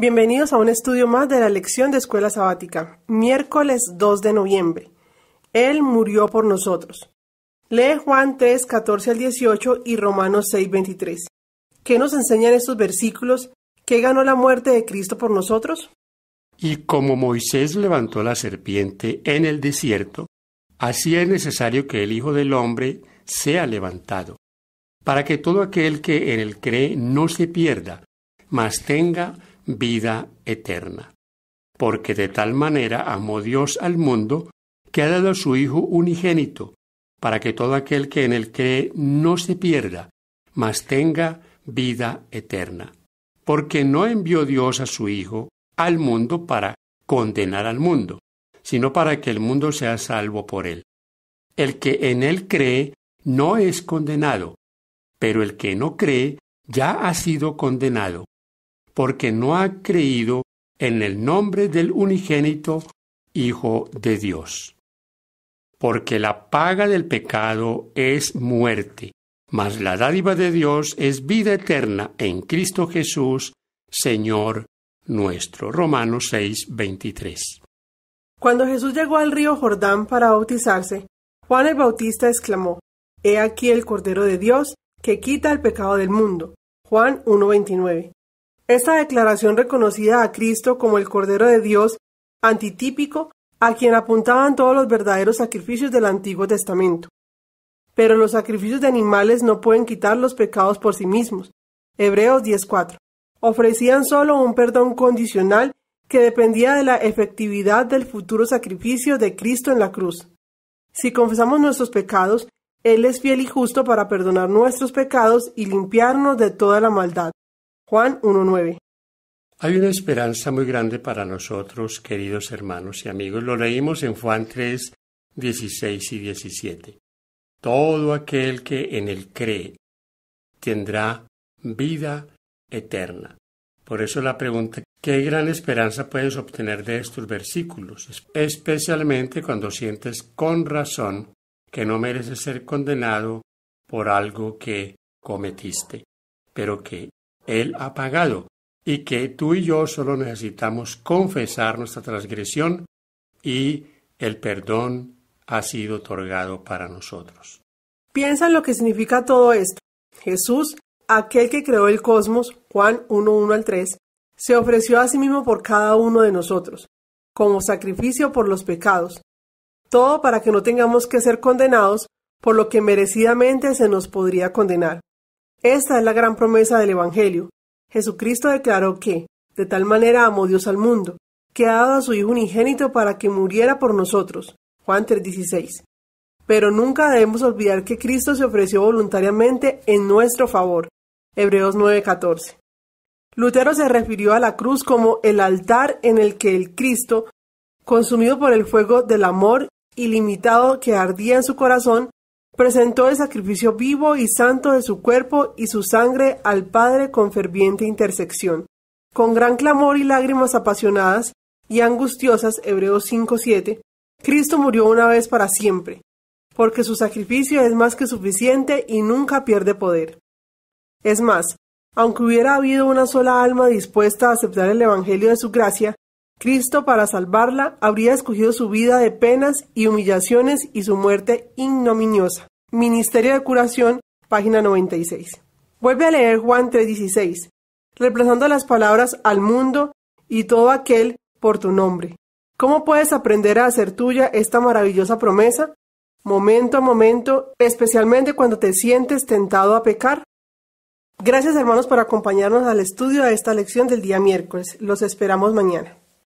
Bienvenidos a un estudio más de la lección de Escuela Sabática, miércoles 2 de noviembre. Él murió por nosotros. Lee Juan 3, 14 al 18 y Romanos 6, 23. ¿Qué nos enseñan estos versículos? ¿Qué ganó la muerte de Cristo por nosotros? Y como Moisés levantó la serpiente en el desierto, así es necesario que el Hijo del Hombre sea levantado, para que todo aquel que en él cree no se pierda, mas tenga vida eterna. Porque de tal manera amó Dios al mundo que ha dado a su Hijo unigénito, para que todo aquel que en él cree no se pierda, mas tenga vida eterna. Porque no envió Dios a su Hijo al mundo para condenar al mundo, sino para que el mundo sea salvo por él. El que en él cree no es condenado, pero el que no cree ya ha sido condenado, porque no ha creído en el nombre del unigénito Hijo de Dios. Porque la paga del pecado es muerte, mas la dádiva de Dios es vida eterna en Cristo Jesús, Señor nuestro. Romanos 6, Cuando Jesús llegó al río Jordán para bautizarse, Juan el Bautista exclamó, He aquí el Cordero de Dios que quita el pecado del mundo. Juan 1.29. Esta declaración reconocía a Cristo como el Cordero de Dios antitípico a quien apuntaban todos los verdaderos sacrificios del Antiguo Testamento. Pero los sacrificios de animales no pueden quitar los pecados por sí mismos. Hebreos 10.4. Ofrecían solo un perdón condicional que dependía de la efectividad del futuro sacrificio de Cristo en la cruz. Si confesamos nuestros pecados, Él es fiel y justo para perdonar nuestros pecados y limpiarnos de toda la maldad. Juan 1.9. Hay una esperanza muy grande para nosotros, queridos hermanos y amigos. Lo leímos en Juan 3, 16 y 17. Todo aquel que en él cree tendrá vida eterna. Por eso la pregunta, ¿qué gran esperanza puedes obtener de estos versículos? Especialmente cuando sientes con razón que no mereces ser condenado por algo que cometiste, pero que él ha pagado y que tú y yo solo necesitamos confesar nuestra transgresión y el perdón ha sido otorgado para nosotros. Piensa en lo que significa todo esto. Jesús, aquel que creó el cosmos, Juan 1.1 al 3, se ofreció a sí mismo por cada uno de nosotros, como sacrificio por los pecados, todo para que no tengamos que ser condenados por lo que merecidamente se nos podría condenar. Esta es la gran promesa del Evangelio. Jesucristo declaró que, de tal manera amó Dios al mundo, que ha dado a su Hijo unigénito para que muriera por nosotros. Juan 3:16. Pero nunca debemos olvidar que Cristo se ofreció voluntariamente en nuestro favor. Hebreos 9:14. Lutero se refirió a la cruz como el altar en el que el Cristo, consumido por el fuego del amor ilimitado que ardía en su corazón, presentó el sacrificio vivo y santo de su cuerpo y su sangre al Padre con ferviente intersección. Con gran clamor y lágrimas apasionadas y angustiosas, Hebreos 5.7, Cristo murió una vez para siempre, porque su sacrificio es más que suficiente y nunca pierde poder. Es más, aunque hubiera habido una sola alma dispuesta a aceptar el Evangelio de su gracia, Cristo para salvarla habría escogido su vida de penas y humillaciones y su muerte ignominiosa. Ministerio de Curación, página 96. Vuelve a leer Juan 3:16, reemplazando las palabras al mundo y todo aquel por tu nombre. ¿Cómo puedes aprender a hacer tuya esta maravillosa promesa? Momento a momento, especialmente cuando te sientes tentado a pecar. Gracias hermanos por acompañarnos al estudio de esta lección del día miércoles. Los esperamos mañana.